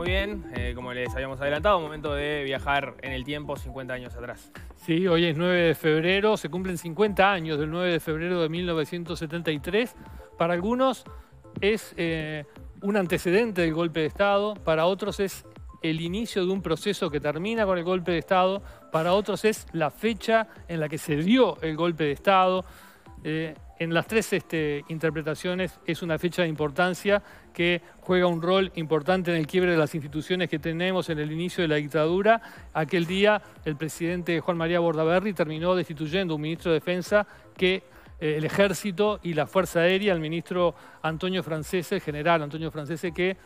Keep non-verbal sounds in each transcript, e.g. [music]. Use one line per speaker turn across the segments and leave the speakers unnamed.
Muy bien, eh, como les habíamos adelantado, momento de viajar en el tiempo 50 años atrás.
Sí, hoy es 9 de febrero, se cumplen 50 años del 9 de febrero de 1973. Para algunos es eh, un antecedente del golpe de Estado, para otros es el inicio de un proceso que termina con el golpe de Estado, para otros es la fecha en la que se dio el golpe de Estado. Eh, en las tres este, interpretaciones es una fecha de importancia que juega un rol importante en el quiebre de las instituciones que tenemos en el inicio de la dictadura. Aquel día el presidente Juan María Bordaberry terminó destituyendo un ministro de Defensa que eh, el ejército y la Fuerza Aérea, el ministro Antonio Francese, el general Antonio Francese, que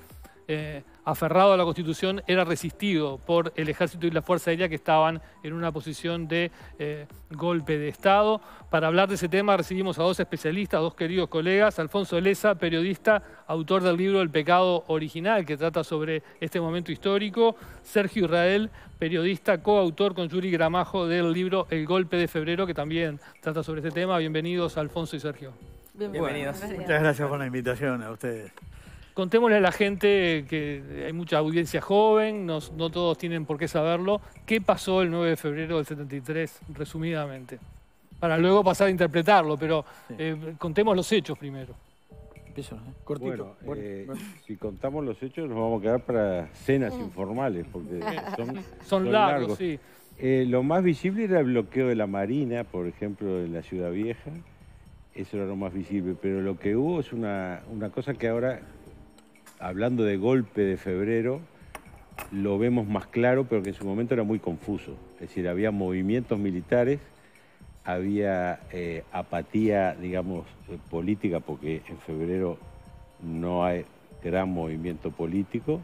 eh, aferrado a la Constitución, era resistido por el ejército y la Fuerza Aérea que estaban en una posición de eh, golpe de Estado. Para hablar de ese tema recibimos a dos especialistas, dos queridos colegas, Alfonso Elesa, periodista, autor del libro El pecado original, que trata sobre este momento histórico, Sergio Israel, periodista, coautor con Yuri Gramajo del libro El golpe de febrero, que también trata sobre este tema. Bienvenidos Alfonso y Sergio. Bienvenidos. Bienvenidos.
Muchas gracias por la invitación a ustedes.
Contémosle a la gente que hay mucha audiencia joven, no, todos tienen por qué saberlo. ¿Qué pasó el 9 de febrero del 73, resumidamente? Para luego pasar a interpretarlo, pero eh, contemos los hechos primero. ¿eh? Cortito.
Eh, si contamos los hechos, nos vamos a quedar para cenas mm. informales, porque son, largos, Sí. lo más visible era el bloqueo de la Marina, por ejemplo, de la Ciudad Vieja. Eso era lo más visible. Pero lo que hubo es una, una cosa que ahora hablando de golpe de febrero, lo vemos más claro, pero que en su momento era muy confuso. Es decir, había movimientos militares, había eh, apatía, digamos, eh, política, porque en febrero no hay gran movimiento político.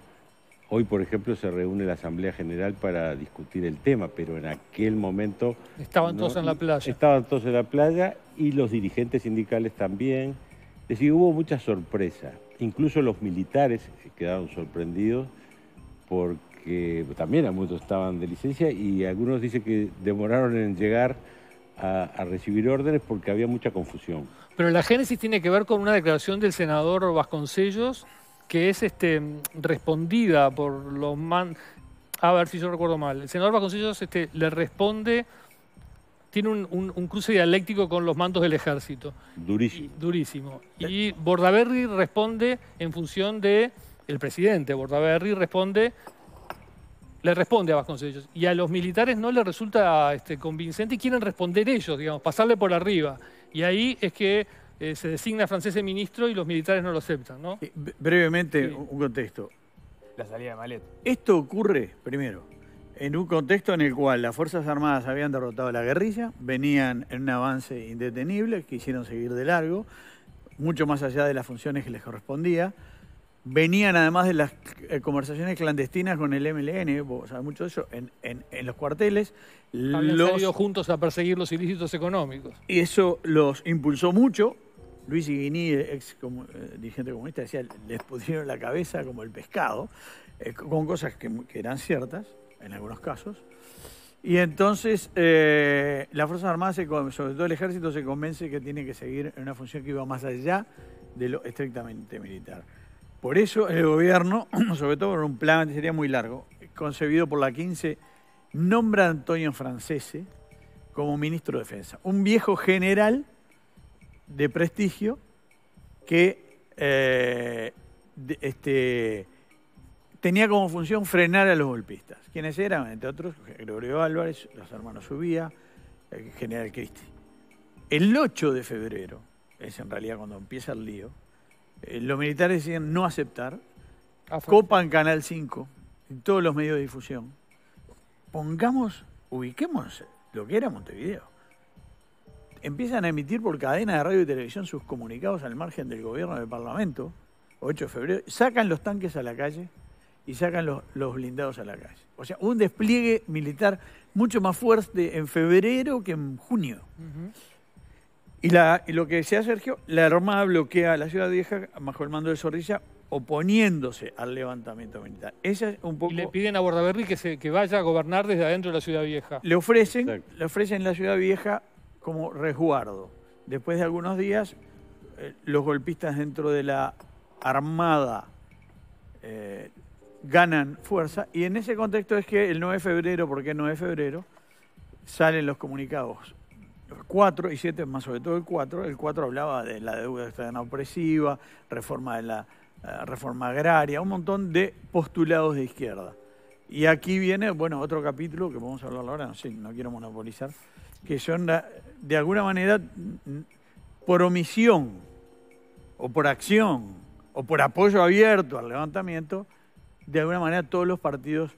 Hoy, por ejemplo, se reúne la Asamblea General para discutir el tema, pero en aquel momento... Estaban todos en la playa. Estaban todos en la playa y los dirigentes sindicales también. Es decir, hubo mucha sorpresa. Incluso los militares quedaron sorprendidos porque también a muchos estaban de licencia y algunos dicen que demoraron en llegar a, recibir órdenes porque había mucha confusión.
Pero la génesis tiene que ver con una declaración del senador Vasconcellos que es este, respondida por los A ver si yo recuerdo mal. El senador Vasconcellos este, le responde tiene un, cruce dialéctico con los mandos del ejército. Durísimo. durísimo. Y Bordaberry responde en función de. El presidente Bordaberry responde. Le responde a Vasconcelos. Y a los militares no le resulta este, convincente y quieren responder ellos, digamos, pasarle por arriba. Y ahí es que eh, se designa francés ministro y los militares no lo aceptan, ¿no? Eh, brevemente,
un contexto. La salida de Malet. Esto ocurre, primero, en un contexto en el cual las Fuerzas Armadas habían derrotado a la guerrilla, venían en un avance indetenible, quisieron seguir de largo, mucho más allá de las funciones que les correspondía. Venían además de las eh, conversaciones clandestinas con el MLN, vos sabés mucho de eso, en, en, en los cuarteles. los... salido
juntos a perseguir los ilícitos económicos.
Y eso los impulsó mucho. Luis Iguini, ex eh, dirigente comunista, decía, les pusieron la cabeza como el pescado, eh, con cosas que eran ciertas en algunos casos. Y entonces eh, las Fuerzas Armadas, sobre todo el ejército, se convence que tiene que seguir en una función que iba más allá de lo estrictamente militar. Por eso el gobierno, [clears throat] sobre todo por un plan, que sería muy largo, concebido por la 15, nombra a Antonio Francese como ministro de Defensa. Un viejo general de prestigio que eh, este, tenía como función frenar a los golpistas. quienes eran? Entre otros, Gregorio Álvarez, los hermanos Subía, el general Cristi. El 8 de febrero, es en realidad cuando empieza el lío, eh, los militares deciden no aceptar, ah, copan Canal 5, en todos los medios de difusión. Pongamos, ubiquémonos lo que era Montevideo. Empiezan a emitir por cadena de radio y televisión sus comunicados al margen del gobierno del Parlamento, 8 de febrero, sacan los tanques a la calle, y sacan los, blindados a la calle. O sea, un despliegue militar mucho más fuerte en febrero que en junio. y, la, lo que decía Sergio, la Armada bloquea la ciudad vieja bajo el mando de Zorrilla oponiéndose al levantamiento
militar. un Y le piden a Bordaberry que, se, que vaya a gobernar desde adentro de la ciudad vieja. Le ofrecen,
le ofrecen la ciudad vieja como resguardo. Después de algunos días, eh, los golpistas dentro de la Armada eh, ganan fuerza. Y en ese contexto es que el 9 de febrero, porque el 9 de febrero, salen los comunicados 4 y 7, más sobre todo el 4. El 4 hablaba de la deuda externa opresiva, reforma de la eh, reforma agraria, un montón de postulados de izquierda. Y aquí viene, bueno, otro capítulo que vamos a hablar ahora, no quiero monopolizar, que son de alguna manera por omisión o por acción o por apoyo abierto al levantamiento, de alguna manera todos los partidos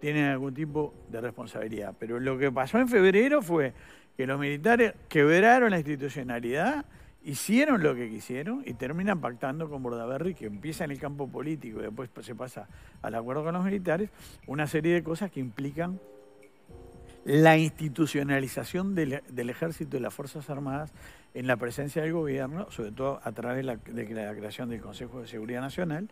tienen algún tipo de responsabilidad. Pero lo que pasó en febrero fue que los militares quebraron la institucionalidad, hicieron lo que quisieron y terminan pactando con Bordaberry, que empieza en el campo político y después se pasa al acuerdo con los militares, una serie de cosas que implican la institucionalización del, ejército y las Fuerzas Armadas en la presencia del gobierno, sobre todo a través de la, de la creación del Consejo de Seguridad Nacional,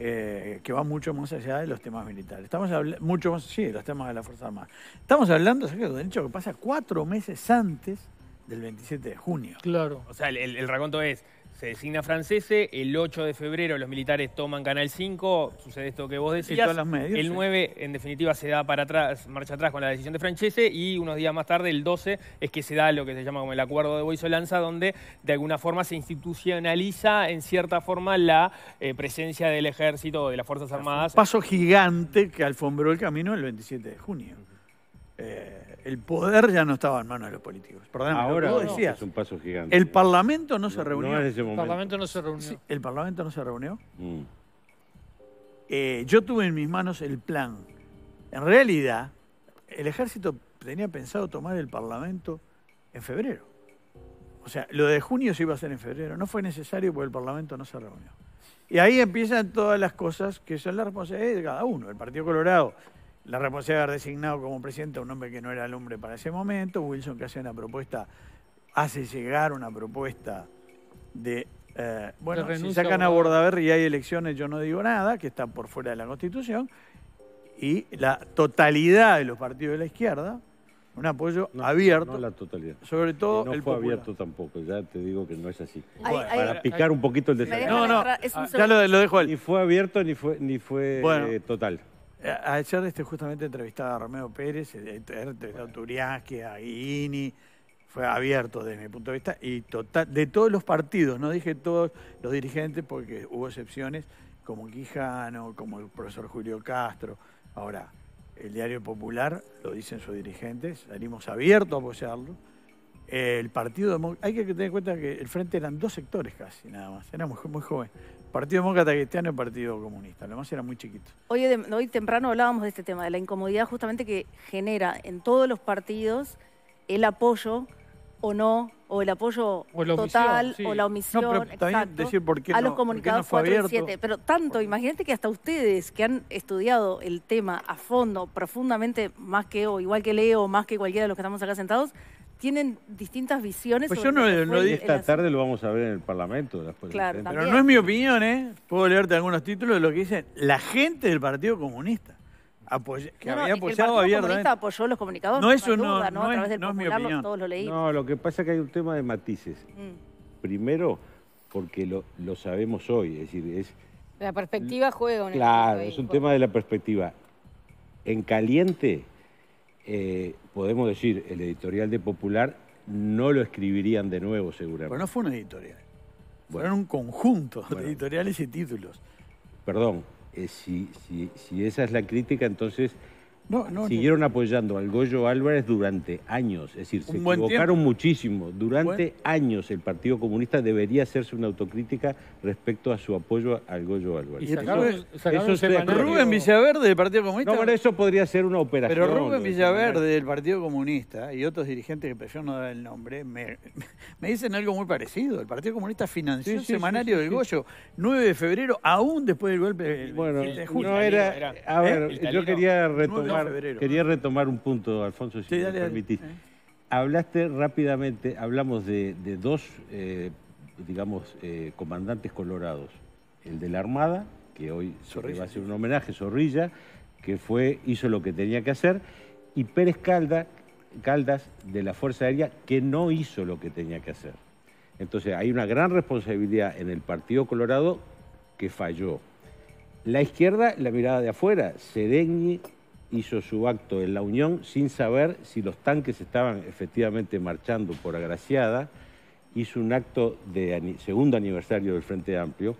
eh, que va mucho más allá de los temas militares. Estamos hablando mucho más, sí, de los temas de la Fuerza Armada. Estamos hablando secreto de hecho que pasa cuatro meses antes del 27 de junio. Claro.
O sea, el, el, el raconto es, se designa Francese, el 8 de febrero los militares toman Canal 5, sucede esto que vos decías, el 9 en definitiva se da para atrás, marcha atrás con la decisión de Francese y unos días más tarde, el 12, es que se da lo que se llama como el acuerdo de Boisolanza, donde de alguna forma se institucionaliza en cierta forma la eh, presencia del ejército de las Fuerzas Armadas.
paso gigante que alfombró el camino el 27 de junio el poder ya no estaba en manos de los políticos.
Ahora lo decías, es un paso gigante.
El Parlamento no, se reunió. el Parlamento no se reunió. el Parlamento no se reunió.
Mm. Eh, yo
tuve en mis manos el plan. En realidad, el ejército tenía pensado tomar el Parlamento en febrero. O sea, lo de junio se iba a hacer en febrero. No fue necesario porque el Parlamento no se reunió. Y ahí empiezan todas las cosas que son las responsabilidad de cada uno. El Partido Colorado la responsabilidad de haber designado como presidente a un hombre que no era el hombre para ese momento, Wilson que hace una propuesta, hace llegar una propuesta de, eh, bueno, si sacan a Bordaberry y hay elecciones, yo no digo nada, que está por fuera de la Constitución, y la totalidad de los partidos de la izquierda, un apoyo
abierto. No la totalidad. Sobre todo no el fue abierto tampoco, ya te digo que no es así. Para picar un poquito el detalle. No, no, ya lo, lo, dejo él. Ni fue abierto ni fue, ni fue bueno. Eh, total.
Ayer este, justamente entrevistaba a Romeo Pérez, a Turiaski, a Guini, fue abierto desde mi punto de vista, y total, de todos los partidos, no dije todos los dirigentes porque hubo excepciones, como Quijano, como el profesor Julio Castro. Ahora, el Diario Popular, lo dicen sus dirigentes, salimos abiertos a apoyarlo. El partido, hay que tener en cuenta que el frente eran dos sectores casi, nada más, éramos muy, muy jóvenes Partido Demócrata Cristiano y Partido Comunista. Lo más era muy chiquito.
Hoy, temprano hablábamos de este tema, de la incomodidad justamente que genera en todos los partidos el apoyo o no, o el apoyo total, o la omisión
a los comunicados 4 y 7.
Pero tanto, imagínate que hasta ustedes que han estudiado el tema a fondo, profundamente, más que o igual que Leo, más que cualquiera de los que estamos acá sentados, tienen distintas visiones. Pues yo no, Esta
tarde lo vamos a ver en el
Parlamento. Después claro, este Pero no es mi opinión, ¿eh? Puedo leerte algunos títulos de lo que dicen la gente del
Partido Comunista. que había apoyado no, el
apoyó los comunicados. No, eso no, duda, no, a través es, mi opinión. Todos lo leímos. No,
lo que pasa es que hay un tema de matices.
Mm.
Primero, porque lo, lo, sabemos hoy, es decir, es...
La perspectiva juega. Claro, es un
tema de la perspectiva. En caliente eh, podemos decir, el editorial de Popular no lo escribirían de nuevo seguramente. Pero no fue un editorial,
fueron un conjunto de editoriales y títulos.
Perdón, eh, si esa es la crítica, entonces Siguieron apoyando al Goyo Álvarez durante años, es decir, se equivocaron muchísimo. Durante años el Partido Comunista debería hacerse una autocrítica respecto a su apoyo al Goyo Álvarez. ¿Y Rubén Villaverde del Partido Comunista. No, bueno, eso podría ser una operación. Pero Rubén
Villaverde del Partido Comunista y otros dirigentes que prefiero no dar el nombre me, [laughs] dicen algo muy parecido. El Partido Comunista financió el semanario del Goyo 9 de febrero, aún después del golpe. Bueno, de no era. A ver, yo quería retomar quería
retomar un punto, Alfonso, si me permitís. Eh. Hablaste rápidamente, hablamos de, dos, eh, digamos, eh, comandantes colorados. El de la Armada, que hoy va a hacer un homenaje, Zorrilla, que fue, hizo lo que tenía que hacer, y Pérez Caldas de la Fuerza Aérea, que no hizo lo que tenía que hacer. Entonces hay una gran responsabilidad en el Partido Colorado que falló. La izquierda, la mirada de afuera, Sereni hizo su acto en La Unión sin saber si los tanques estaban efectivamente marchando por Agraciada, hizo un acto de segundo aniversario del Frente Amplio,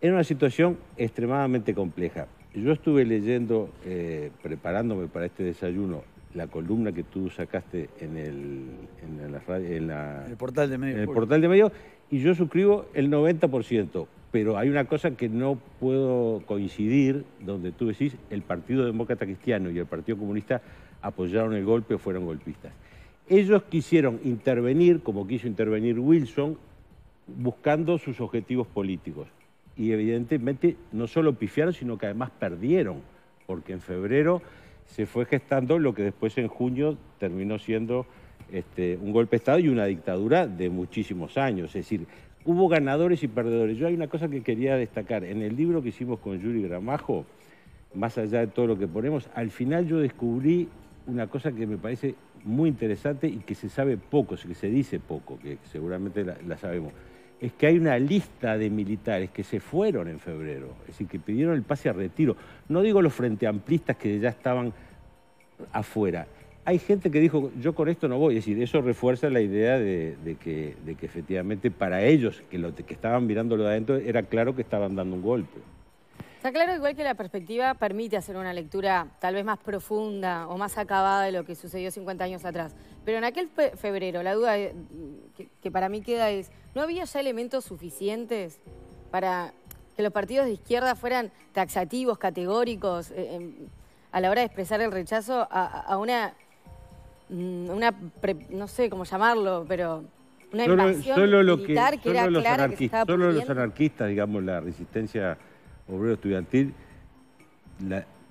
en una situación extremadamente compleja. Yo estuve leyendo, eh, preparándome para este desayuno, la columna que tú sacaste en el, en la, el portal de En el portal de medio, y yo suscribo el 90%. Pero hay una cosa que no puedo coincidir, donde tú decís, el Partido Demócrata Cristiano y el Partido Comunista apoyaron el golpe o fueron golpistas. Ellos quisieron intervenir, como quiso intervenir Wilson, buscando sus objetivos políticos. Y evidentemente no solo pifiaron, sino que además perdieron, porque en febrero se fue gestando lo que después en junio terminó siendo este, un golpe de Estado y una dictadura de muchísimos años. Es decir, hubo ganadores y perdedores. Yo hay una cosa que quería destacar. En el libro que hicimos con Yuri Gramajo, más allá de todo lo que ponemos, al final yo descubrí una cosa que me parece muy interesante y que se sabe poco, que se dice poco, que seguramente la, sabemos, es que hay una lista de militares que se fueron en febrero, es decir, que pidieron el pase a retiro. No digo los frente amplistas que ya estaban afuera, hay gente que dijo, yo con esto no voy. Es decir, eso refuerza la idea de, que, efectivamente para ellos, que, que estaban mirándolo de adentro, era claro que estaban dando un golpe.
Está claro igual que la perspectiva permite hacer una lectura tal vez más profunda o más acabada de lo que sucedió 50 años atrás. Pero en aquel febrero, la duda eh, que, para mí queda es, ¿no había ya elementos suficientes para que los partidos de izquierda fueran taxativos, categóricos, eh, em, a la hora de expresar el rechazo a una Mm, una no sé cómo llamarlo, pero una invasión militar que, era los que estaba Solo los
anarquistas, digamos, la resistencia obrero estudiantil,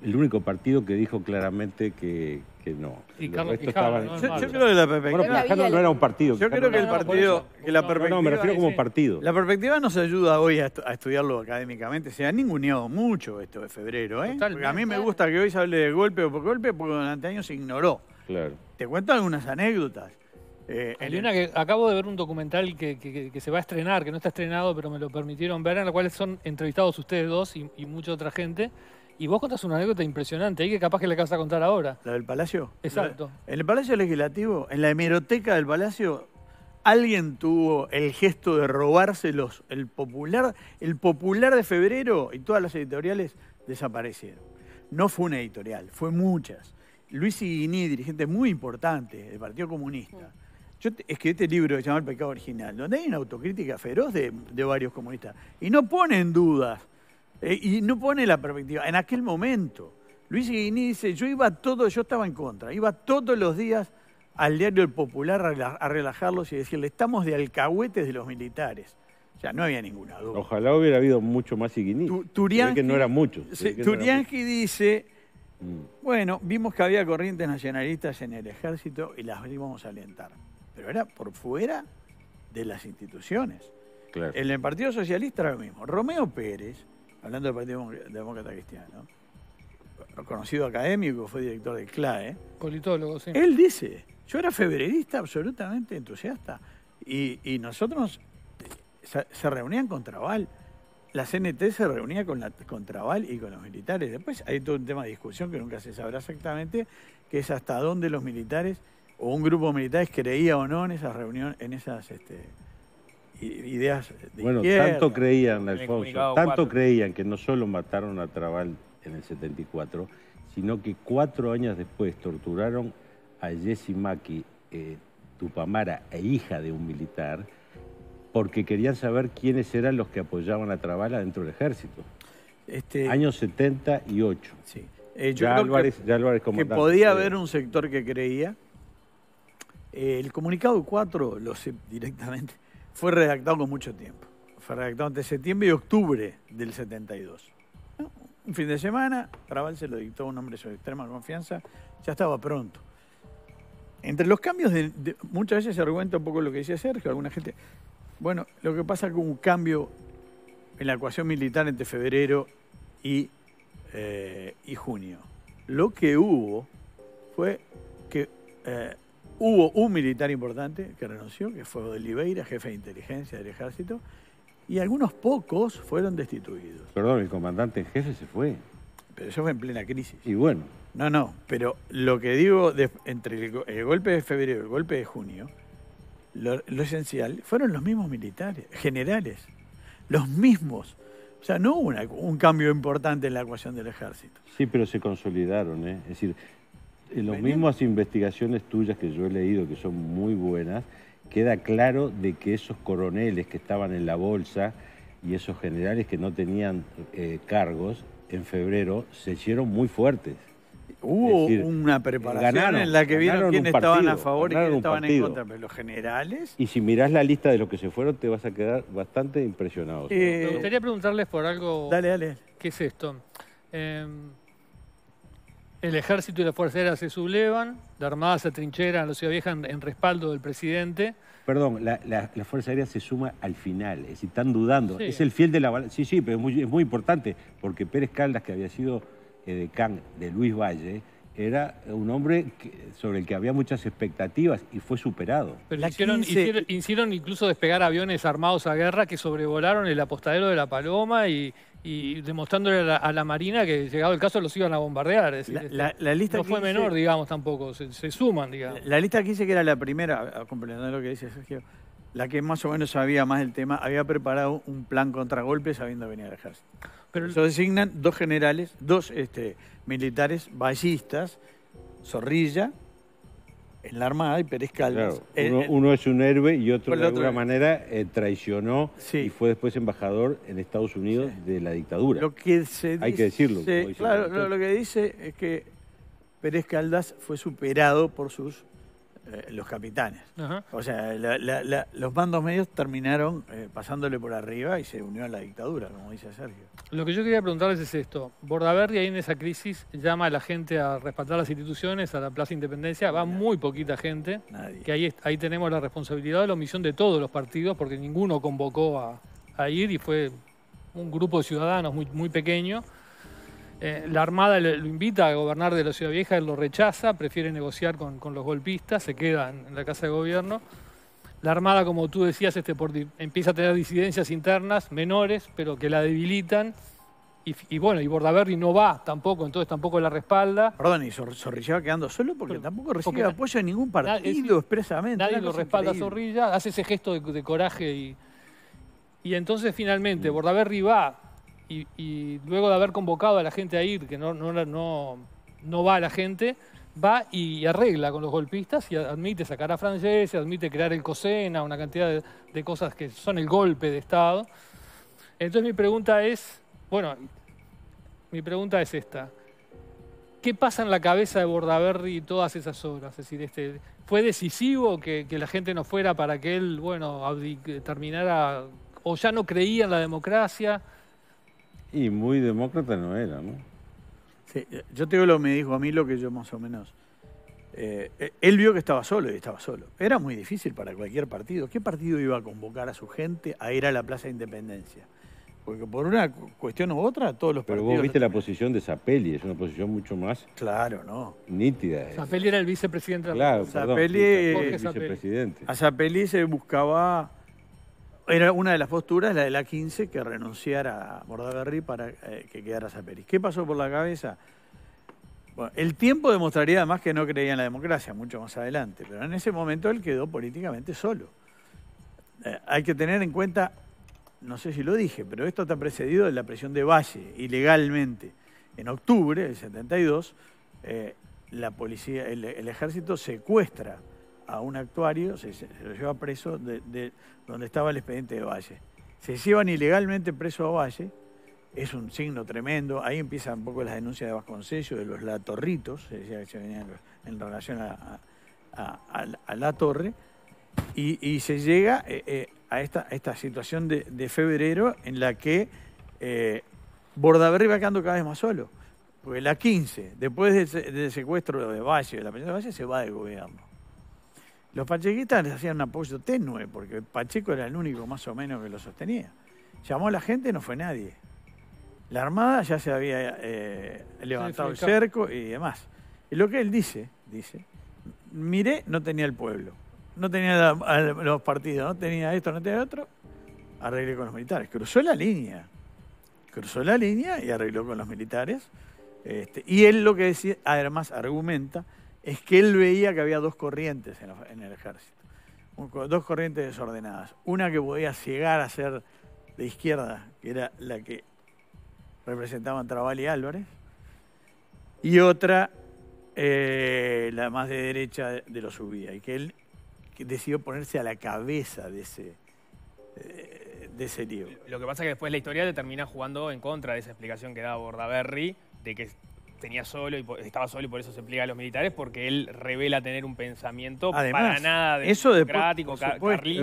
el único partido que dijo claramente que, no. yo, creo que la perspectiva... no era un partido. Yo creo que el partido... la no, me refiero como partido. La perspectiva
nos ayuda hoy a, estudiarlo académicamente. Se ha ninguneado mucho esto de febrero, ¿eh? a mí me gusta que hoy se hable de golpe, o por golpe porque durante años se ignoró. Te cuento algunas
anécdotas. Eh, acabo de ver un documental que, se va a estrenar, que no está estrenado, pero me lo permitieron ver, en la cual son entrevistados ustedes dos y, mucha otra gente. Y vos contás una anécdota impresionante, ahí que capaz que le acabas a contar ahora. ¿La
del Palacio? Exacto.
en el Palacio Legislativo,
en la hemeroteca del Palacio, alguien tuvo el gesto de robárselos. El popular, el popular de febrero y todas las editoriales desaparecieron. No fue una editorial, fue muchas. Luis Iguiní, dirigente muy importante del Partido Comunista. Yo escribí este libro que se llama El pecado original, donde hay una autocrítica feroz de, varios comunistas. Y no pone en dudas, eh, y no pone la perspectiva. En aquel momento, Luis Iguini dice, yo iba todo, yo estaba en contra, iba todos los días al diario El Popular a relajarlos y decirle, estamos de alcahuetes de los militares. O sea, no había ninguna
duda. Ojalá hubiera habido mucho más Iguini. que no era mucho.
dice Mm. Bueno, vimos que había corrientes nacionalistas en el ejército y las íbamos a alentar. Pero era por fuera de las instituciones. En el Partido Socialista era lo mismo. Romeo Pérez, hablando del Partido Demócrata Cristiano, conocido académico, fue director del CLAE.
Politólogo, sí.
Él dice, yo era febrerista absolutamente entusiasta. Y, nosotros se, reunían con Trabal la CNT se reunía con, la, con Trabal y con los militares. Después hay todo un tema de discusión que nunca se sabrá exactamente, que es hasta dónde los militares o un grupo de militares creía o no en esas reuniones, en esas este, ideas de Bueno, tanto creían, Alfonso, tanto creían
que no solo mataron a Trabal en el 74, sino que cuatro años después torturaron a Jesse Mackey, eh, Tupamara e hija de un militar, porque querían saber quiénes eran los que apoyaban a Trabala dentro del ejército. Este, Años 78. Sí. Eh, yo ya Álvarez, que, ya Álvarez que podía eh, haber
un sector que creía. Eh, el comunicado 4, lo sé directamente, fue redactado con mucho tiempo. Fue redactado entre septiembre y octubre del 72. Un fin de semana, Trabal se lo dictó a un hombre de extrema confianza, ya estaba pronto. Entre los cambios, muchas veces se argumenta un poco lo que decía Sergio, alguna gente, bueno, lo que pasa con un cambio en la ecuación militar entre febrero y, eh, junio. Lo que hubo fue que eh, hubo un militar importante que renunció, que fue Oliveira, jefe de inteligencia del ejército, y algunos pocos fueron destituidos.
Perdón, el comandante en jefe se fue.
Pero eso fue en plena crisis. Y bueno. No, no, pero lo que digo, entre el, el golpe de febrero y el golpe de junio, lo, esencial, fueron los mismos militares, generales, los mismos. O sea, no hubo un cambio importante en la ecuación del ejército.
Sí, pero se consolidaron, ¿eh? Es decir, en las mismas investigaciones tuyas que yo he leído, que son muy buenas, queda claro de que esos coroneles que estaban en la bolsa y esos generales que no tenían eh, cargos, en febrero se hicieron muy fuertes. Hubo una preparación en la que vieron quiénes estaban a favor y quiénes estaban en contra,
pero los generales.
Y si mirás la lista de los que se fueron, te vas a quedar bastante impresionado. Eh, Me gustaría
preguntarles por algo. Dale, dale. ¿Qué es esto? Em, el ejército y la fuerza aérea se sublevan, la armada se trinchera en la ciudad vieja en,
respaldo del presidente. Perdón, la, fuerza aérea se suma al final, es están dudando. Es el fiel de la Sí, sí, pero es muy, es muy importante, porque Pérez Caldas, que había sido de Luis Valle, era un hombre sobre el que había muchas expectativas y fue superado. Pero
hicieron, incluso despegar aviones armados a guerra que sobrevolaron el apostadero de la Paloma y, demostrándole a la, Marina que llegado el caso los iban a bombardear. la, lista no fue menor, digamos, tampoco, se, suman, digamos.
La, lista que que era la primera, complementando lo que dice Sergio, la que más o menos sabía más del tema, había preparado un plan golpes sabiendo venir al ejército. Pero Se designan dos generales, dos este, militares ballistas, Zorrilla, en la Armada y Pérez Caldas. uno,
es un héroe y otro pues de alguna manera eh, traicionó y fue después embajador en Estados Unidos de la dictadura. Hay que decirlo. claro,
lo, lo que dice es que Pérez Caldas fue superado por sus eh, los capitanes. O sea, los bandos medios terminaron eh, pasándole por arriba y se unió a la dictadura, como dice Sergio.
Lo que yo quería preguntarles es esto. Bordaberry ahí en esa crisis llama a la gente a respaldar las instituciones, a la Plaza Independencia. Va muy poquita gente. Que ahí, ahí tenemos la responsabilidad de la omisión de todos los partidos porque ninguno convocó a, ir y fue un grupo de ciudadanos muy, muy pequeño eh, la Armada lo, invita a gobernar de la Ciudad Vieja, él lo rechaza, prefiere negociar con, los golpistas, se queda en, la Casa de Gobierno. La Armada, como tú decías, este, empieza a tener disidencias internas menores, pero que la debilitan. Y, y, bueno, y Bordaberry no va tampoco, entonces tampoco la respalda. Perdón, y Zorrilla va quedando solo porque tampoco recibe apoyo de ningún partido
expresamente. Nadie lo respalda
Zorrilla, hace ese gesto de, de coraje y, y entonces finalmente mm. Bordaberry va y, luego de haber convocado a la gente a ir, que no, no, no, no va a la gente, va y arregla con los golpistas y admite sacar a Frances, admite crear el COSENA, una cantidad de, cosas que son el golpe de Estado. Entonces mi pregunta es, bueno, mi pregunta es esta. ¿Qué pasa en la cabeza de Bordaberry todas esas horas Es decir, este, ¿fue decisivo que, que la gente no fuera para que él, bueno, terminara o ya no creía en la democracia?
Y muy demócrata no era, ¿no? Sí,
eh, yo te digo lo que me dijo a mí, lo que yo más o menos... Eh, eh, él vio que estaba solo y estaba solo. Era muy difícil para cualquier partido. ¿Qué partido iba a convocar a su gente a ir a la Plaza de Independencia? Porque por una cuestión u otra, todos los partidos... Pero vos viste
la posición de Zapelli, es una posición mucho más... Claro, ¿no. Nítida.
Zapelli era el vicepresidente. Claro, Zapelli, perdón, Zapelli, vicepresidente. A Zapelli se buscaba era una de las posturas, la de la 15, que renunciara a Bordaberry para eh, que quedara Saperis. ¿Qué pasó por la cabeza? Bueno, el tiempo demostraría además que no creía en la democracia, mucho más adelante, pero en ese momento él quedó políticamente solo. Eh, hay que tener en cuenta, no sé si lo dije, pero esto está precedido de la presión de Valle, ilegalmente. En octubre del 72, eh, la policía, el ejército secuestra a un actuario, se, lo lleva preso de, donde estaba el expediente de Valle. Se llevan ilegalmente preso a Valle, es un signo tremendo, ahí empiezan un poco las denuncias de Vasconcellos, de los latorritos, se decía que se en relación a, la torre, y, se llega eh, eh, a, esta, esta situación de, febrero en la que eh, Bordaberry va quedando cada vez más solo. Porque la 15, después del, secuestro de Valle, de la pensión de Valle, se va del gobierno. Los pachequistas les hacían un apoyo tenue, porque Pacheco era el único más o menos que lo sostenía. Llamó a la gente, no fue nadie. La Armada ya se había eh, levantado el cerco y demás. Y lo que él dice, dice, miré, no tenía el pueblo, no tenía los partidos, no tenía esto, no tenía otro, arreglé con los militares. Cruzó la línea, cruzó la línea y arregló con los militares. Este, y él lo que decía, además argumenta, es que él veía que había dos corrientes en, el ejército, dos corrientes desordenadas. Una que podía llegar a ser de izquierda, que era la que representaban Trabal y Álvarez, y otra, eh, la más de derecha de los subía, y que él decidió ponerse a la cabeza de ese, eh, de ese
Lo que pasa es que después la historia termina jugando en contra de esa explicación que da Bordaberry, de que tenía solo y estaba solo y por eso se pliega a los militares, porque él revela tener un pensamiento para nada eso democrático,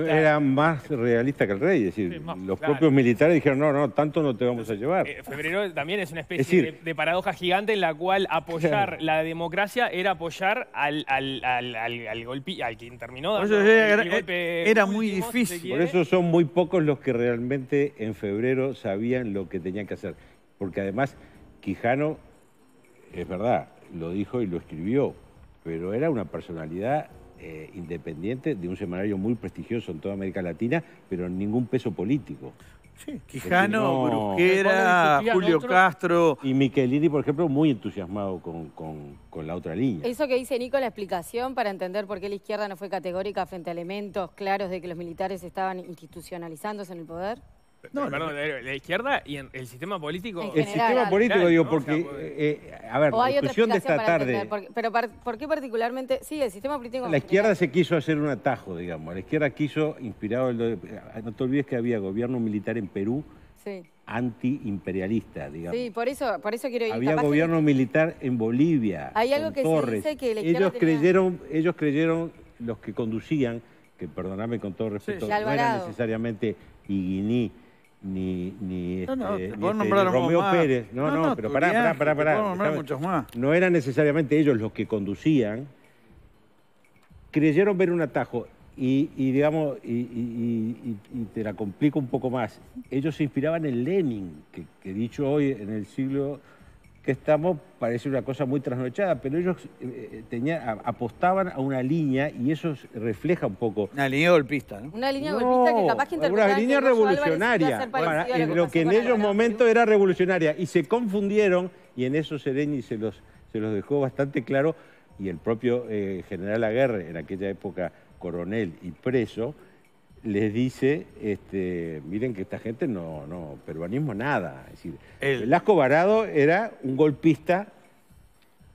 Era
más realista que el rey, es decir, los propios militares dijeron, no, no, tanto no te vamos a llevar. Eh,
febrero también es una especie de, paradoja gigante en la cual apoyar la democracia era apoyar al, al, al, al, golpe, al quien
terminó dando, era, el eh, golpe era muy difícil. Por eso son muy pocos los que realmente en febrero sabían lo que tenían que hacer, porque además... Quijano es verdad, lo dijo y lo escribió, pero era una personalidad eh, independiente de un semanario muy prestigioso en toda América Latina, pero ningún peso político.
Sí, Quijano, no...
Julio Castro. Y Michelini, por ejemplo, muy entusiasmado con, con, la otra línea.
Eso que dice Nico, la explicación para entender por qué la izquierda no fue categórica frente a elementos claros de que los militares estaban institucionalizándose en el poder no,
eh, perdón, la izquierda y en el sistema político.
el sistema político, digo,
porque, a ver, la discusión de esta tarde.
pero ¿por qué particularmente? Sí, el sistema político. La
izquierda se quiso hacer un atajo, digamos. La izquierda quiso, inspirado, eh, no te olvides que había gobierno militar en Perú. antiimperialista, digamos. Sí,
por eso, por eso quiero ir. Había gobierno
militar en Bolivia. Hay algo que se dice que la ellos creyeron, ellos creyeron los que conducían, que perdoname con todo respeto, no era necesariamente Iguiní, ni, este, no, no, este, este, Romeo Pérez. No, no, pero pará, pará, pará, muchos más. No eran necesariamente ellos los que conducían. Creyeron ver un atajo y, digamos, y, te la complico un poco más. Ellos se inspiraban en Lenin, que, he dicho hoy en el siglo que estamos, parece una cosa muy trasnochada, pero ellos eh, eh, apostaban a una línea y eso refleja un poco. Una línea golpista, ¿no? Una línea golpista que capaz que Una línea revolucionaria, lo, que, en ellos momentos era revolucionaria. Y se confundieron y en eso Sereni se los, se los dejó bastante claro y el propio eh, general Aguerre, en aquella época coronel y preso, les dice, este, miren que esta gente no, no, peruanismo nada. Es decir, el... Velasco Varado era un golpista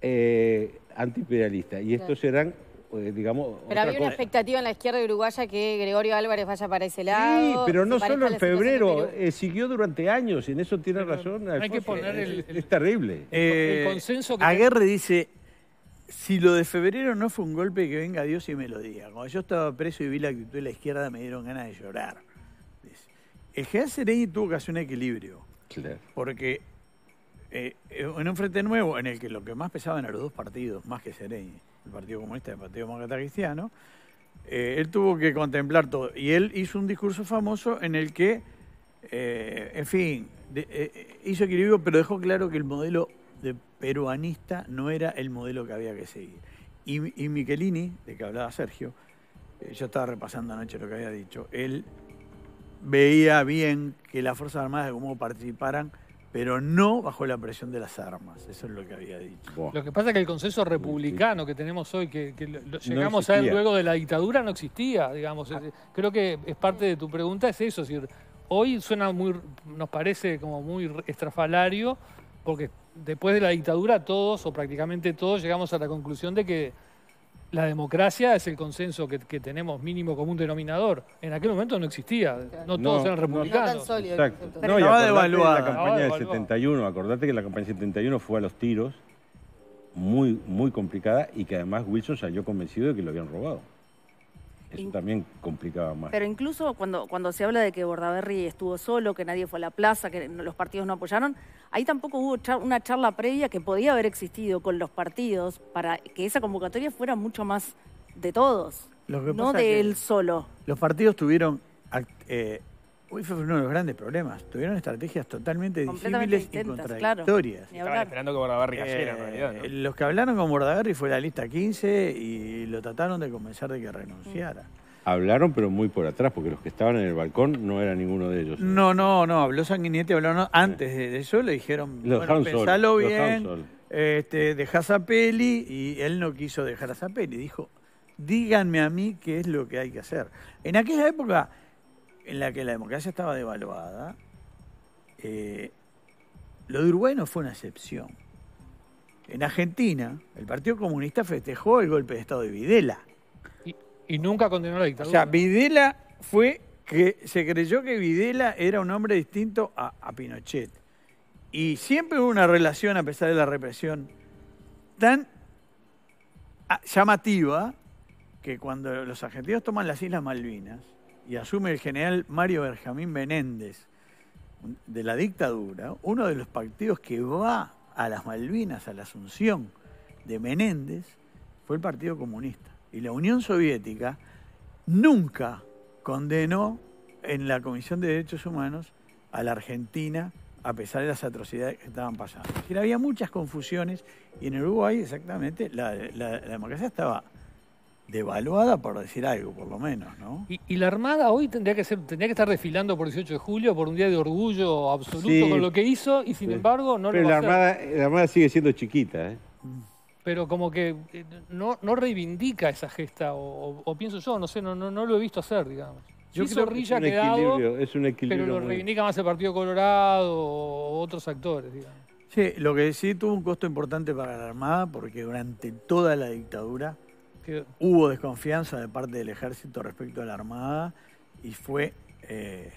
eh, antiimperialista y estos eran eh, Digamos, pero había una
expectativa en la izquierda de uruguaya que Gregorio Álvarez vaya para ese lado. Sí, pero no solo en
febrero, eh, siguió durante años, y en eso tiene razón. Hay que poner el, es, terrible. Eh, el consenso
Aguerre dice, si lo de febrero no fue un golpe, que venga Dios y me lo diga. Cuando yo estaba preso y vi la actitud de la izquierda, me dieron ganas de llorar. El general Sereni tuvo que hacer un equilibrio. Claro. Porque eh, eh, en un frente nuevo, en el que lo que más pesaba eran los dos partidos, más que Sereni, el Partido Comunista y el Partido Demócrata Cristiano, eh, él tuvo que contemplar todo. Y él hizo un discurso famoso en el que, en fin, hizo equilibrio, pero dejó claro que el modelo de peruanista no era el modelo que había que seguir. Y, Michelini, de que hablaba Sergio, eh, yo estaba repasando anoche lo que había dicho, él veía bien que las Fuerzas Armadas de cómo participaran pero no bajo la presión de las armas. Eso es lo que había dicho. Lo
que pasa es que el consenso republicano que tenemos hoy, que, llegamos a él luego de la dictadura, no existía, digamos. Creo que es parte de tu pregunta, es eso. hoy suena muy, nos parece como muy estrafalario, porque después de la dictadura todos o prácticamente todos llegamos a la conclusión de que la democracia es el consenso que, tenemos mínimo común denominador. En aquel momento no existía, no, todos eran republicanos. No, tan sólido,
Exacto. no y la campaña del 71, acordate que la campaña del 71 fue a los tiros, muy, muy complicada, y que además Wilson salió convencido de que lo habían robado. Eso también complicaba más. Pero
incluso cuando, cuando se habla de que Bordaberry estuvo solo, que nadie fue a la plaza, que los partidos no apoyaron, ahí tampoco hubo una charla previa que podía haber existido con los partidos para que esa convocatoria fuera mucho más de todos,
no de él solo. Los partidos tuvieron eh, Hoy fue uno de los grandes problemas. Tuvieron estrategias totalmente disímiles y contradictorias.
Estaban
esperando que Bordagarri eh, cayera, en
realidad. Los que hablaron con y fue la lista 15 y lo trataron de convencer de que renunciara. Mm.
Hablaron, pero muy por atrás, porque los que estaban en el balcón no era ninguno de ellos.
No, no, no. Habló Sanguinetti, habló antes de eso, le dijeron, bueno, pensalo bien, este, dejás a Peli, y él no quiso dejar a Zapelli. Dijo, díganme a mí qué es lo que hay que hacer. En aquella época en la que la democracia estaba devaluada, eh, lo de Uruguay no fue una excepción. En Argentina, el Partido Comunista festejó el golpe de Estado de Videla. Y,
nunca continuó la dictadura.
O sea, Videla fue que se creyó que Videla era un hombre distinto a Pinochet. Y siempre hubo una relación, a pesar de la represión, tan ah, llamativa que cuando los argentinos toman las Islas Malvinas, y asume el general Mario Benjamín Menéndez de la dictadura, uno de los partidos que va a las Malvinas, a la Asunción de Menéndez, fue el Partido Comunista. Y la Unión Soviética nunca condenó en la Comisión de Derechos Humanos a la Argentina a pesar de las atrocidades que estaban pasando. había muchas confusiones y en Uruguay exactamente la democracia estaba devaluada, para decir
algo, por lo menos, ¿no?
Y, la Armada hoy tendría que, ser, tendría que estar desfilando por 18 de julio, por un día de orgullo absoluto con lo que hizo, y sin embargo no Pero lo la Armada,
la Armada sigue siendo chiquita, ¿eh?
Pero como que eh, no, no reivindica esa gesta, o, pienso yo, no sé, no, no, lo he visto hacer, digamos.
Yo creo que es un, es un equilibrio, Pero lo reivindica
más el Partido Colorado o otros actores, digamos.
Sí, lo que sí tuvo un costo importante para la Armada, porque durante toda la dictadura Hubo desconfianza de parte del ejército respecto a la Armada y fue, eh,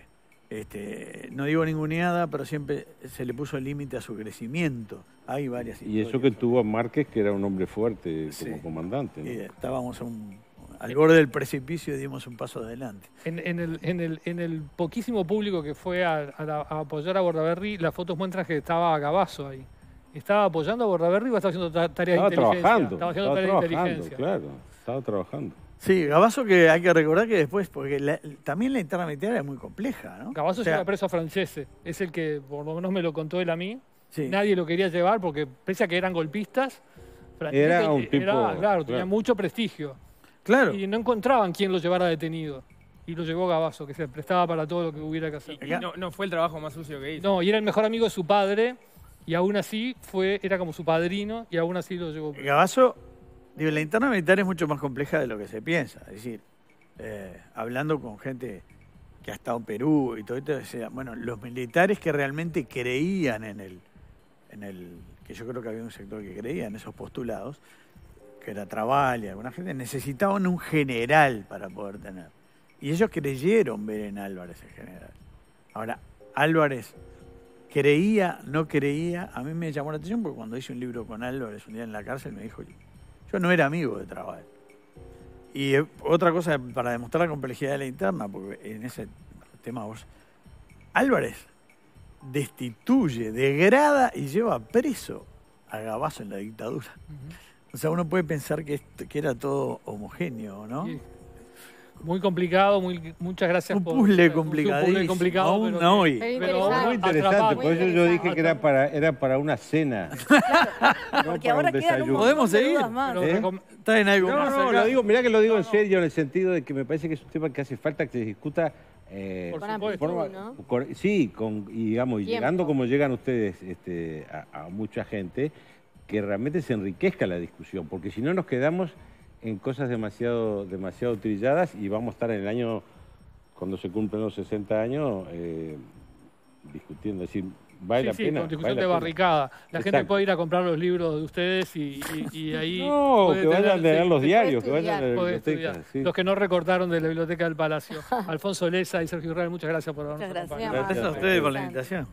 este, no digo ninguneada, pero siempre se le puso el límite a su crecimiento. Hay varias Y eso que
tuvo a Márquez, que era un hombre fuerte como comandante. estábamos al borde del
precipicio y dimos un paso adelante.
En, el, el, en el, poquísimo público que fue a, apoyar a Bordaberry, las fotos muestran que estaba a Gabazo ahí estaba apoyando a Bordaberry o estaba
haciendo tareas de inteligencia? Trabajando, estaba haciendo tareas trabajando, de inteligencia. Claro, estaba trabajando.
Sí, Gabazo que hay que recordar que después, porque también la interna militar es muy compleja, ¿no?
Gabazo o preso a Francese,
eh. es el que por lo menos me lo contó él a mí. Nadie lo quería llevar porque pese a que eran golpistas, era un tipo, claro, tenía mucho prestigio. Claro. Y no encontraban quién lo llevara detenido. Y lo llevó Gabazo, que se prestaba para todo lo que hubiera que hacer. no, fue el trabajo más sucio que hizo. No, y era el mejor amigo de su padre y aún así fue, era como su padrino y aún así lo llevó.
Gabazo, digo, la interna militar es mucho más compleja de lo que se piensa. Es decir, eh, hablando con gente que ha estado en Perú y todo esto, decía, bueno, los militares que realmente creían en el, en el, que yo creo que había un sector que creía en esos postulados, que era Trabal y alguna gente, necesitaban un general para poder tener. Y ellos creyeron ver en Álvarez el general. Ahora, Álvarez creía, no creía, a mí me llamó la atención porque cuando hice un libro con Álvarez un día en la cárcel me dijo, yo no era amigo de trabajo Y eh, otra cosa para demostrar la complejidad de la interna, porque en ese tema vos, Álvarez destituye, degrada y lleva preso a Gabazo en la dictadura. O sea, uno puede pensar que, que era todo homogéneo, ¿no?
Muy complicado, muchas gracias por... Puzzle un puzzle complicado. Aún no hoy. Pero muy interesante, por eso
yo dije
que era para, una cena.
[laughs] Porque
ahora queda un ¿Podemos seguir? ¿Eh? no, no, lo digo, mirá que lo digo en serio, en el sentido de que me parece que es un tema que hace falta que se discuta eh, por supuesto, ¿no? sí, con, y digamos, y llegando como llegan ustedes este, a, mucha gente, que realmente se enriquezca la discusión, porque si no nos quedamos en cosas demasiado, demasiado trilladas y vamos a estar en el año, cuando se cumplen los 60 años, eh, discutiendo. Es decir, vale la sí, pena. Con discusión de barricada.
La gente puede ir a comprar los libros de ustedes y, [laughs] ahí. No, que vayan a leer los diarios, que vayan a Los que no recortaron de la biblioteca del Palacio. [laughs] Alfonso Leza y Sergio Urral, muchas gracias por habernos acompañado. Gracias. a ustedes por la invitación.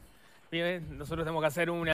Bien, nosotros tenemos que hacer una.